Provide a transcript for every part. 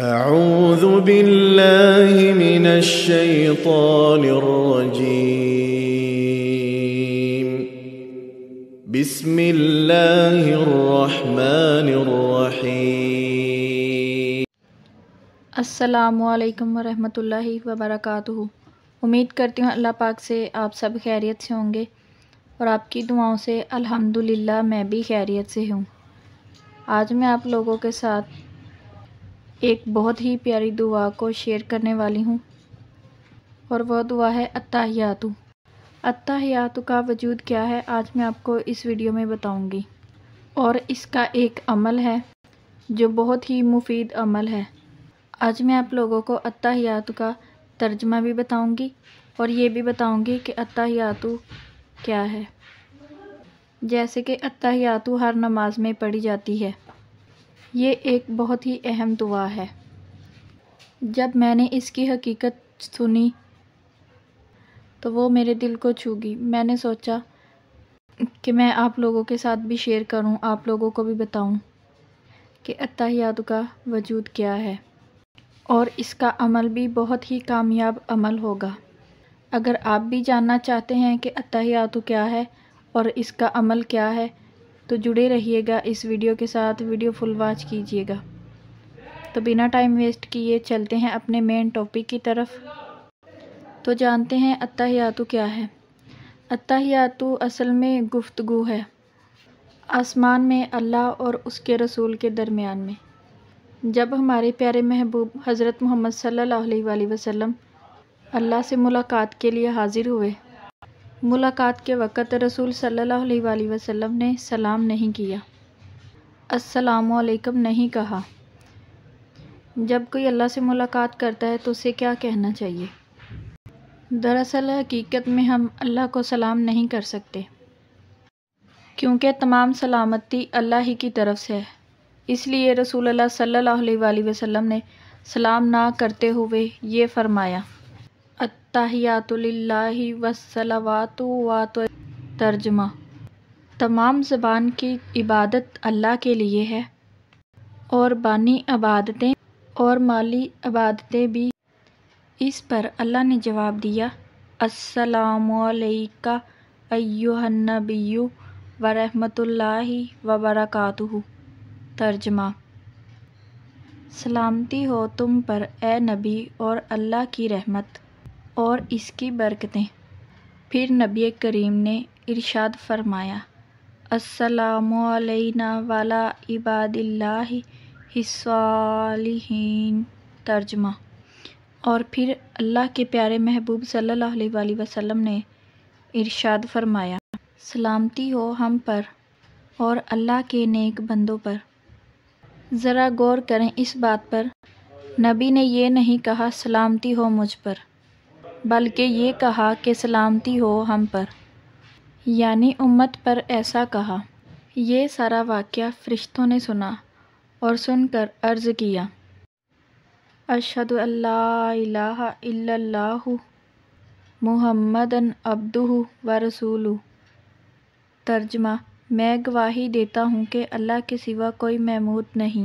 أعوذ بالله من الشيطان الرجيم بسم الله الرحمن الرحيم उम्मीद करती हूँ अल्लाह पाक से आप सब खैरियत से होंगे और आपकी दुआओं से अल्हम्दुलिल्लाह मैं भी खैरियत से हूँ आज मैं आप लोगों के साथ एक बहुत ही प्यारी दुआ को शेयर करने वाली हूँ और वह दुआ है अत्ताहियातु अत्ताहियातु का वजूद क्या है आज मैं आपको इस वीडियो में बताऊंगी और इसका एक अमल है जो बहुत ही मुफीद अमल है आज मैं आप लोगों को अत्ताहियातु का तर्जमा भी बताऊंगी और ये भी बताऊंगी कि अत्ताहियातु क्या है जैसे कि अत्ताहियातु हर नमाज में पढ़ी जाती है ये एक बहुत ही अहम दुआ है जब मैंने इसकी हकीकत सुनी तो वो मेरे दिल को छूगी मैंने सोचा कि मैं आप लोगों के साथ भी शेयर करूं, आप लोगों को भी बताऊं कि अतहयात का वजूद क्या है और इसका अमल भी बहुत ही कामयाब अमल होगा अगर आप भी जानना चाहते हैं कि अतहयात क्या है और इसका अमल क्या है तो जुड़े रहिएगा इस वीडियो के साथ वीडियो फुल वॉच कीजिएगा तो बिना टाइम वेस्ट किए चलते हैं अपने मेन टॉपिक की तरफ तो जानते हैं अत्ताहियातु क्या है अत्ताहियातु असल में गुफ्तगु है आसमान में अल्लाह और उसके रसूल के दरमियान में जब हमारे प्यारे महबूब हज़रत मोहम्मद सल्लल्लाहु अलैहि वसल्लम अल्लाह से मुलाकात के लिए हाज़िर हुए मुलाकात के वक़्त रसूल सल्लल्लाहु अलैहि वसल्लम ने सलाम नहीं किया असलकम नहीं कहा जब कोई अल्लाह से मुलाकात करता है तो उसे क्या कहना चाहिए दरअसल हकीकत में हम अल्लाह को सलाम नहीं कर सकते क्योंकि तमाम सलामती अल्लाह ही की तरफ से है इसलिए रसूल अल्लाह सल्लल्लाहु अलैहि वसल्लम ने सलाम ना करते हुए ये फ़रमाया अत्ताहियातुल्लाह तर्जमा तमाम ज़बान की इबादत अल्लाह के लिए है और बानी इबादतें और माली इबादतें भी इस पर अल्लाह ने जवाब दिया अस्सलामुअलैका अय्युहन्नबिय्यु वरहमतुल्लाहि वबरकातुहु तर्जमा सलामती हो तुम पर ए नबी और अल्लाह की रहमत और इसकी बरकतें फिर नबी करीम ने इरशाद फरमाया असलमैना वाला इबादिल्ला तर्जमा और फिर अल्लाह के प्यारे महबूब सल्लल्लाहु अलैहि वसल्लम ने इरशाद फरमाया सलामती हो हम पर और अल्लाह के नेक बंदों पर ज़रा गौर करें इस बात पर नबी ने यह नहीं कहा सलामती हो मुझ पर बल्कि ये कहा कि सलामती हो हम पर यानी उम्मत पर ऐसा कहा यह सारा वाक़ फ़रिश्तों ने सुना और सुनकर अर्ज़ किया अशद अल्लाह मुहम्मदन अब्दू व रसूलू तर्जमा मैं गवाही देता हूँ कि अल्लाह के सिवा कोई महमूद नहीं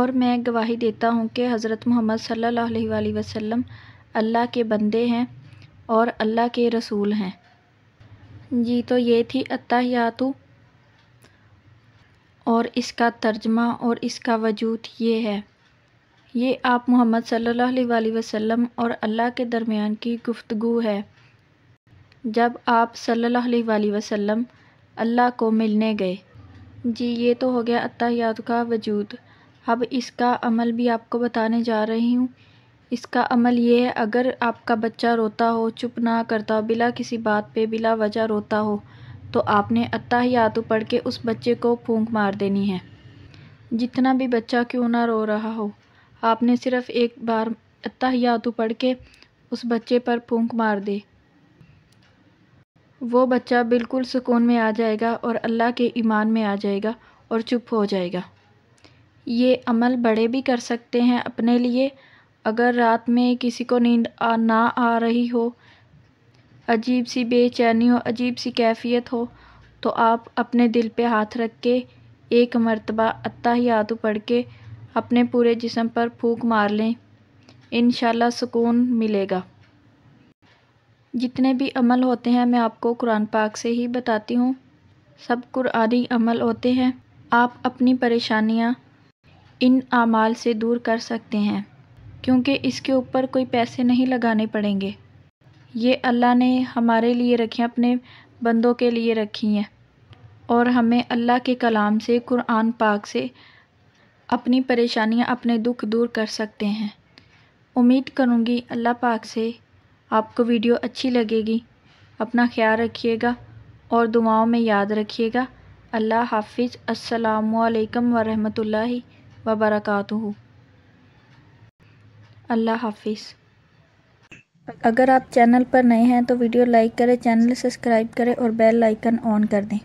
और मैं गवाही देता हूँ कि हज़रत मोहम्मद सल्ला वसलम अल्लाह के बंदे हैं और अल्लाह के रसूल हैं जी तो ये थी अतःयातु और इसका तर्जमा और इसका वजूद ये है ये आप मोहम्मद सल्ला वसम और अल्लाह के दरमियान की गुफ्तु है जब आप सल्ला वसम अल्लाह को मिलने गए जी ये तो हो गया अतःयात का वजूद अब इसका अमल भी आपको बताने जा रही हूँ इसका अमल ये है अगर आपका बच्चा रोता हो चुप ना करता हो बिला किसी बात पे बिला वजह रोता हो तो आपने ही अत्ताहियातु पढ़ के उस बच्चे को फूंक मार देनी है जितना भी बच्चा क्यों ना रो रहा हो आपने सिर्फ़ एक बार ही अत्ताहियातु पढ़ के उस बच्चे पर फूंक मार दे वो बच्चा बिल्कुल सुकून में आ जाएगा और अल्लाह के ईमान में आ जाएगा और चुप हो जाएगा ये अमल बड़े भी कर सकते हैं अपने लिए अगर रात में किसी को नींद आ ना आ रही हो अजीब सी बेचैनी हो अजीब सी कैफियत हो तो आप अपने दिल पे हाथ रख के एक मरतबा अत्ता ही आदू पढ़ के अपने पूरे जिसम पर फूक मार लें इन सुकून मिलेगा जितने भी अमल होते हैं मैं आपको कुरान पाक से ही बताती हूँ सब कुरानी अमल होते हैं आप अपनी परेशानियाँ इन आमाल से दूर कर सकते हैं क्योंकि इसके ऊपर कोई पैसे नहीं लगाने पड़ेंगे ये अल्लाह ने हमारे लिए रखे अपने बंदों के लिए रखी हैं और हमें अल्लाह के कलाम से कुरान पाक से अपनी परेशानियां अपने दुख दूर कर सकते हैं उम्मीद करूंगी अल्लाह पाक से आपको वीडियो अच्छी लगेगी अपना ख्याल रखिएगा और दुआओं में याद रखिएगा अल्लाह हाफिज़ अस्सलाम वालेकुम वरहमतुल्लाहि वबरकatuhu अल्लाह हाफिज़ अगर आप चैनल पर नए हैं तो वीडियो लाइक करें चैनल सब्सक्राइब करें और बेल आइकन ऑन कर दें